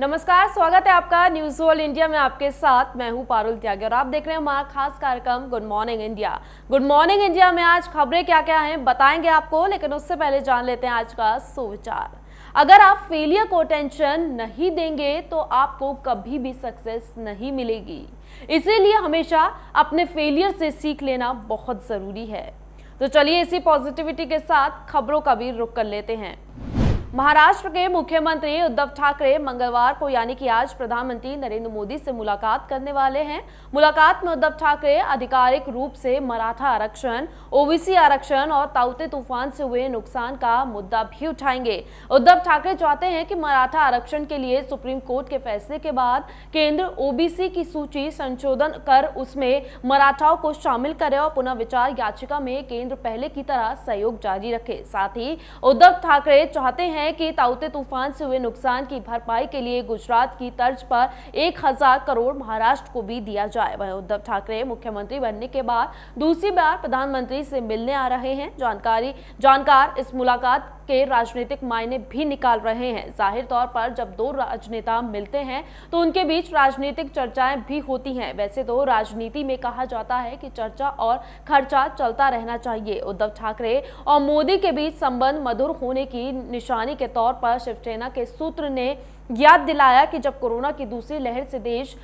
नमस्कार स्वागत है आपका न्यूज वर्ल्ड इंडिया में आपके साथ मैं हूं पारुल त्यागी और आप देख रहे हैं हमारा खास कार्यक्रम good morning India good morning India में आज खबरें क्या क्या हैं बताएंगे आपको लेकिन उससे पहले जान लेते हैं आज का सुविचार अगर आप फेलियर को टेंशन नहीं देंगे तो आपको कभी भी सक्सेस नहीं मिलेगी इसीलिए हमेशा अपने फेलियर से सीख लेना बहुत ज़रूरी है तो चलिए इसी पॉजिटिविटी के साथ खबरों का भी रुख कर लेते हैं महाराष्ट्र के मुख्यमंत्री उद्धव ठाकरे मंगलवार को यानी कि आज प्रधानमंत्री नरेंद्र मोदी से मुलाकात करने वाले हैं मुलाकात में उद्धव ठाकरे आधिकारिक रूप से मराठा आरक्षण ओबीसी आरक्षण और ताउते तूफान से हुए नुकसान का मुद्दा भी उठाएंगे उद्धव ठाकरे चाहते हैं कि मराठा आरक्षण के लिए सुप्रीम कोर्ट के फैसले के बाद केंद्र ओबीसी की सूची संशोधन कर उसमें मराठाओं को शामिल करे और पुनर्विचार याचिका में केंद्र पहले की तरह सहयोग जारी रखे साथ ही उद्धव ठाकरे चाहते हैं हैं कि ताउते तूफान से हुए नुकसान की भरपाई के लिए गुजरात की तर्ज पर एक हजार करोड़ महाराष्ट्र को भी दिया जाए वह उद्धव ठाकरे मुख्यमंत्री बनने के बाद दूसरी बार प्रधानमंत्री से मिलने आ रहे हैं जानकारी जानकार इस मुलाकात के राजनीतिक मायने भी निकाल रहे हैं जाहिर तौर पर जब दो राजनेता मिलते हैं तो उनके बीच राजनीतिक चर्चाएं भी होती हैं वैसे तो राजनीति में कहा जाता है कि चर्चा और खर्चा चलता रहना चाहिए उद्धव ठाकरे और मोदी के बीच संबंध मधुर होने की निशानी के तौर पर शिवसेना के सूत्र ने याद दिलाया कि जब कोरोना की दूसरी लहर से देश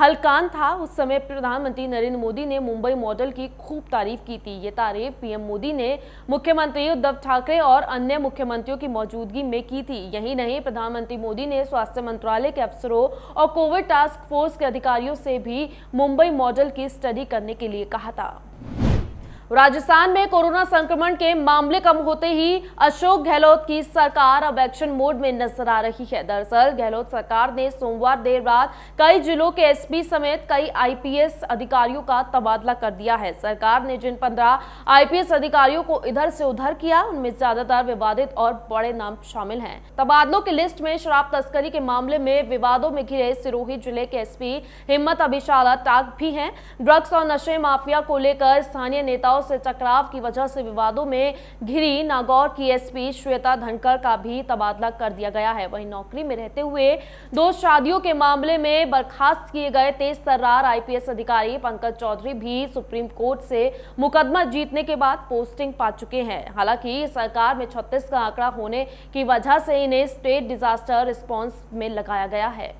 हलकान था उस समय प्रधानमंत्री नरेंद्र मोदी ने मुंबई मॉडल की खूब तारीफ की थी ये तारीफ पीएम मोदी ने मुख्यमंत्री उद्धव ठाकरे और अन्य मुख्यमंत्रियों की मौजूदगी में की थी यही नहीं प्रधानमंत्री मोदी ने स्वास्थ्य मंत्रालय के अफसरों और कोविड टास्क फोर्स के अधिकारियों से भी मुंबई मॉडल की स्टडी करने के लिए कहा था राजस्थान में कोरोना संक्रमण के मामले कम होते ही अशोक गहलोत की सरकार अब एक्शन मोड में नजर आ रही है दरअसल गहलोत सरकार ने सोमवार देर रात कई जिलों के एसपी समेत कई आईपीएस अधिकारियों का तबादला कर दिया है सरकार ने जिन पंद्रह आईपीएस अधिकारियों को इधर से उधर किया उनमें ज्यादातर विवादित और बड़े नाम शामिल है तबादलों की लिस्ट में शराब तस्करी के मामले में विवादों में घिरे सिरोही जिले के एसपी हिम्मत अभिशाला टाक भी है ड्रग्स और नशे माफिया को लेकर स्थानीय नेताओं महिलाओं से टकराव की वजह से विवादों में घिरी नागौर की एसपी श्वेता धनकर का भी तबादला कर दिया गया है वहीं नौकरी में रहते हुए दो शादियों के मामले में बर्खास्त किए गए तेज तर्रार आईपीएस अधिकारी पंकज चौधरी भी सुप्रीम कोर्ट से मुकदमा जीतने के बाद पोस्टिंग पा चुके हैं हालांकि सरकार में छत्तीस का आंकड़ा होने की वजह से इन्हें स्टेट डिजास्टर रिस्पॉन्स में लगाया गया है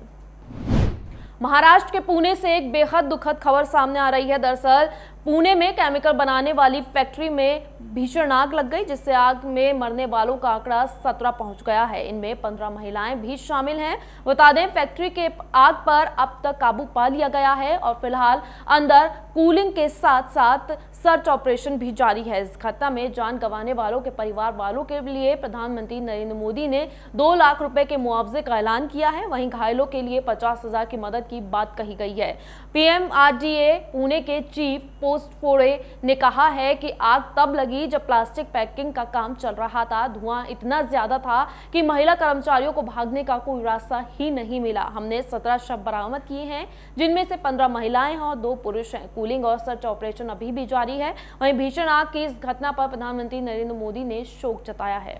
महाराष्ट्र के पुणे से एक बेहद दुखद खबर सामने आ रही है दरअसल पुणे में केमिकल बनाने वाली फैक्ट्री में भीषण आग लग गई जिससे आग में मरने वालों का आंकड़ा सत्रह पहुंच गया है इनमें पंद्रह महिलाएं भी शामिल हैं बता दें फैक्ट्री के आग पर अब तक काबू पा लिया गया है और फिलहाल अंदर कूलिंग के साथ साथ सर्च ऑपरेशन भी जारी है इस घटना में जान गंवाने वालों के परिवार वालों के लिए प्रधानमंत्री नरेंद्र मोदी ने दो लाख रुपए के मुआवजे का ऐलान किया है वहीं घायलों के लिए पचास हजार की मदद की बात कही गई है पीएमआरडीए पुणे के चीफ पोस्ट फोड़े ने कहा है कि आग तब लगी लगी जब प्लास्टिक पैकिंग का काम चल रहा था धुआं इतना ज्यादा था कि महिला कर्मचारियों को भागने का कोई रास्ता ही नहीं मिला हमने सत्रह शव बरामद किए हैं जिनमें से पंद्रह महिलाएं हैं और दो पुरुष हैं कूलिंग और सर्च ऑपरेशन अभी भी जारी है वहीं भीषण आग की इस घटना पर प्रधानमंत्री नरेंद्र मोदी ने शोक जताया है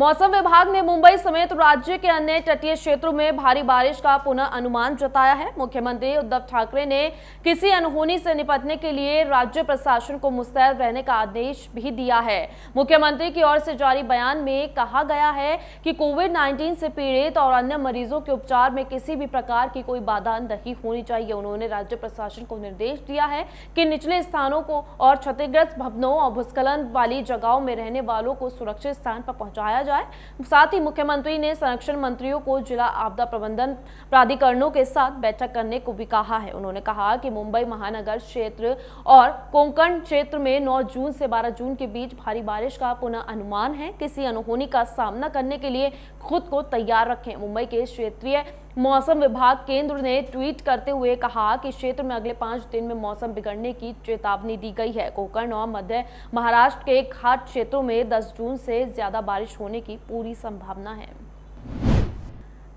मौसम विभाग ने मुंबई समेत राज्य के अन्य तटीय क्षेत्रों में भारी बारिश का पुनः अनुमान जताया है मुख्यमंत्री उद्धव ठाकरे ने किसी अनहोनी से निपटने के लिए राज्य प्रशासन को मुस्तैद रहने का आदेश भी दिया है मुख्यमंत्री की ओर से जारी बयान में कहा गया है कि कोविड नाइन्टीन से पीड़ित और अन्य मरीजों के उपचार में किसी भी प्रकार की कोई बाधा नहीं होनी चाहिए उन्होंने राज्य प्रशासन को निर्देश दिया है कि निचले स्थानों को और क्षतिग्रस्त भवनों और भूस्खलन वाली जगहों में रहने वालों को सुरक्षित स्थान पर पहुंचाया जाए साथ ही मुख्यमंत्री ने संरक्षण मंत्रियों को जिला आपदा प्रबंधन प्राधिकरणों के साथ बैठक करने को भी कहा है उन्होंने कहा कि मुंबई महानगर क्षेत्र और कोंकण क्षेत्र में नौ जून से बारह जून के बीच भारी बारिश का पुनः अनुमान है किसी अनहोनी का सामना करने के लिए खुद को तैयार रखें मुंबई के क्षेत्रीय मौसम विभाग केंद्र ने ट्वीट करते हुए कहा कि क्षेत्र में अगले पाँच दिन में मौसम बिगड़ने की चेतावनी दी गई है कोकण और मध्य महाराष्ट्र के घाट क्षेत्रों में 10 जून से ज़्यादा बारिश होने की पूरी संभावना है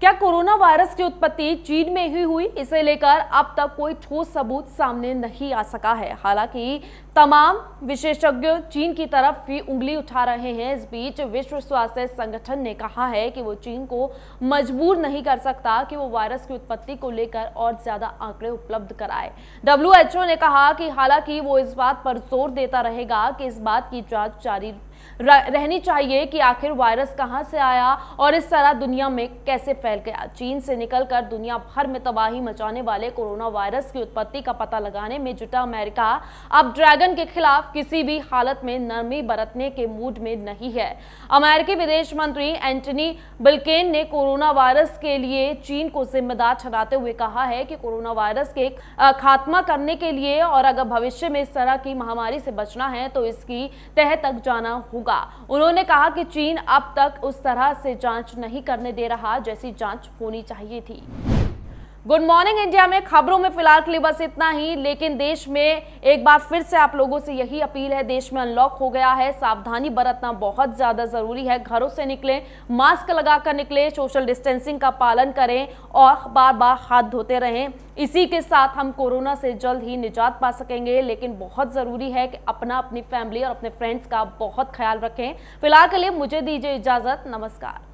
क्या कोरोना वायरस की उत्पत्ति चीन में ही हुई इसे लेकर अब तक कोई ठोस सबूत सामने नहीं आ सका है हालांकि तमाम विशेषज्ञ चीन की तरफ भी उंगली उठा रहे हैं इस बीच विश्व स्वास्थ्य संगठन ने कहा है कि वो चीन को मजबूर नहीं कर सकता कि वो वायरस की उत्पत्ति को लेकर और ज्यादा आंकड़े उपलब्ध कराए डब्ल्यू ने कहा कि हालांकि वो इस बात पर जोर देता रहेगा कि इस बात की जांच जारी रहनी चाहिए कि आखिर वायरस कहाँ से आया और इस तरह दुनिया में कैसे फैल गया चीन से निकलकर दुनिया भर में तबाही मचाने वाले कोरोना वायरस की उत्पत्ति का पता लगाने में जुटा अमेरिका अब ड्रैगन के खिलाफ किसी भी हालत में नरमी बरतने के मूड में नहीं है अमेरिकी विदेश मंत्री एंटनी बिल्केन ने कोरोना वायरस के लिए चीन को जिम्मेदार ठहराते हुए कहा है कि कोरोना वायरस के खात्मा करने के लिए और अगर भविष्य में इस तरह की महामारी से बचना है तो इसकी तह तक जाना होगा उन्होंने कहा कि चीन अब तक उस तरह से जांच नहीं करने दे रहा जैसी जांच होनी चाहिए थी गुड मॉर्निंग इंडिया में खबरों में फिलहाल के लिए बस इतना ही लेकिन देश में एक बार फिर से आप लोगों से यही अपील है देश में अनलॉक हो गया है सावधानी बरतना बहुत ज़्यादा ज़रूरी है घरों से निकलें मास्क लगाकर निकलें सोशल डिस्टेंसिंग का पालन करें और बार बार हाथ धोते रहें इसी के साथ हम कोरोना से जल्द ही निजात पा सकेंगे लेकिन बहुत ज़रूरी है कि अपना अपनी फैमिली और अपने फ्रेंड्स का बहुत ख्याल रखें फिलहाल के लिए मुझे दीजिए इजाज़त नमस्कार